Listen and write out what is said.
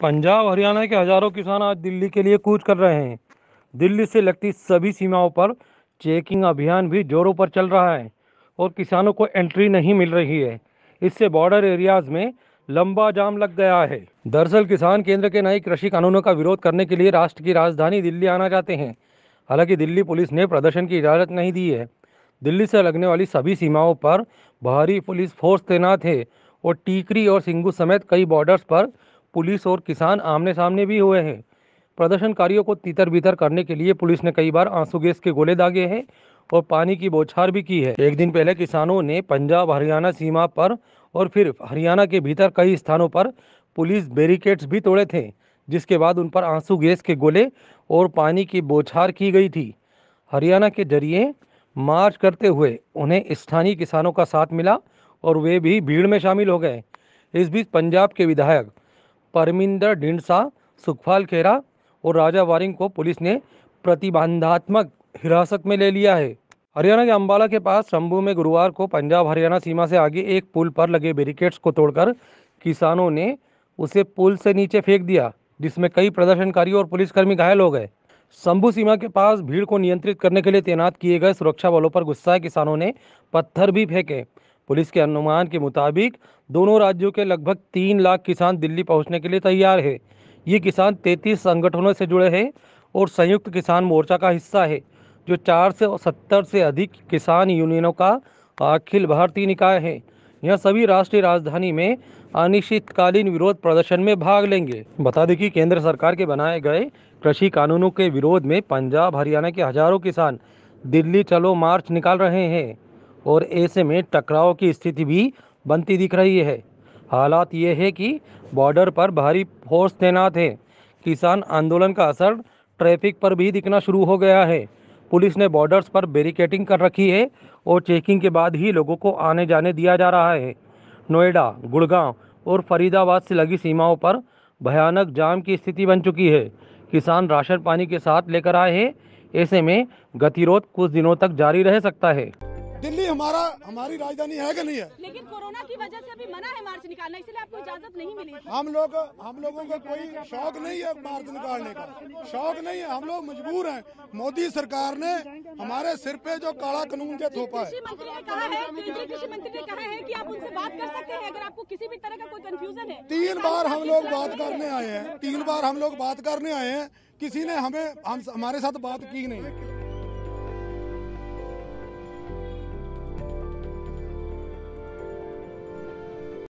पंजाब हरियाणा के हजारों किसान आज दिल्ली के लिए कूच कर रहे हैं दिल्ली से लगती सभी सीमाओं पर चेकिंग अभियान भी जोरों पर चल रहा है और किसानों को एंट्री नहीं मिल रही है इससे बॉर्डर एरियाज में लंबा जाम लग गया है दरअसल किसान केंद्र के नए कृषि कानूनों का विरोध करने के लिए राष्ट्र की राजधानी दिल्ली आना चाहते हैं हालांकि दिल्ली पुलिस ने प्रदर्शन की इजाज़त नहीं दी है दिल्ली से लगने वाली सभी सीमाओं पर भारी पुलिस फोर्स तैनात है और टीकरी और सिंगू समेत कई बॉर्डर्स पर पुलिस और किसान आमने सामने भी हुए हैं प्रदर्शनकारियों को तीतर बीतर करने के लिए पुलिस ने कई बार आंसू गैस के गोले दागे हैं और पानी की बौछार भी की है एक दिन पहले किसानों ने पंजाब हरियाणा सीमा पर और फिर हरियाणा के भीतर कई स्थानों पर पुलिस बैरिकेड्स भी तोड़े थे जिसके बाद उन पर आंसू गैस के गोले और पानी की बौछार की गई थी हरियाणा के जरिए मार्च करते हुए उन्हें स्थानीय किसानों का साथ मिला और वे भी भीड़ में शामिल हो गए इस बीच पंजाब के विधायक परमिंदर ढिंडसा सुखपाल खेरा और राजा वारिंग को पुलिस ने प्रतिबंधात्मक हिरासत में ले लिया है हरियाणा के अंबाला के पास शंभू में गुरुवार को पंजाब हरियाणा सीमा से आगे एक पुल पर लगे बैरिकेड्स को तोड़कर किसानों ने उसे पुल से नीचे फेंक दिया जिसमें कई प्रदर्शनकारी और पुलिसकर्मी घायल हो गए शंभू सीमा के पास भीड़ को नियंत्रित करने के लिए तैनात किए गए सुरक्षा बलों पर गुस्साए किसानों ने पत्थर भी फेंके पुलिस के अनुमान के मुताबिक दोनों राज्यों के लगभग तीन लाख किसान दिल्ली पहुंचने के लिए तैयार है ये किसान तैतीस संगठनों से जुड़े हैं और संयुक्त किसान मोर्चा का हिस्सा है जो चार से सत्तर से अधिक किसान यूनियनों का अखिल भारतीय निकाय है यह सभी राष्ट्रीय राजधानी में अनिश्चितकालीन विरोध प्रदर्शन में भाग लेंगे बता दें कि केंद्र सरकार के बनाए गए कृषि कानूनों के विरोध में पंजाब हरियाणा के हजारों किसान दिल्ली चलो मार्च निकाल रहे हैं और ऐसे में टकराव की स्थिति भी बनती दिख रही है हालात ये है कि बॉर्डर पर भारी फोर्स तैनात है किसान आंदोलन का असर ट्रैफिक पर भी दिखना शुरू हो गया है पुलिस ने बॉर्डर्स पर बैरिकेटिंग कर रखी है और चेकिंग के बाद ही लोगों को आने जाने दिया जा रहा है नोएडा गुड़गांव और फरीदाबाद से लगी सीमाओं पर भयानक जाम की स्थिति बन चुकी है किसान राशन पानी के साथ लेकर आए हैं ऐसे में गतिरोध कुछ दिनों तक जारी रह सकता है दिल्ली हमारा हमारी राजधानी है कि नहीं है लेकिन कोरोना की वजह से अभी मना है मार्च निकालना इसलिए आपको इजाजत नहीं मिली हम लोग हम लोगों का कोई शौक नहीं है मार्च निकालने का शौक नहीं है हम लोग मजबूर हैं मोदी सरकार ने हमारे सिर पे जो काला कानून जो थोपा है कृषि मंत्री ने कहा है की आप उनसे बात कर सकते हैं अगर आपको किसी भी तरह का कोई कंफ्यूजन है तीन बार हम लोग बात करने आए हैं तीन बार हम लोग बात करने आए हैं किसी ने हमें हमारे साथ बात की नहीं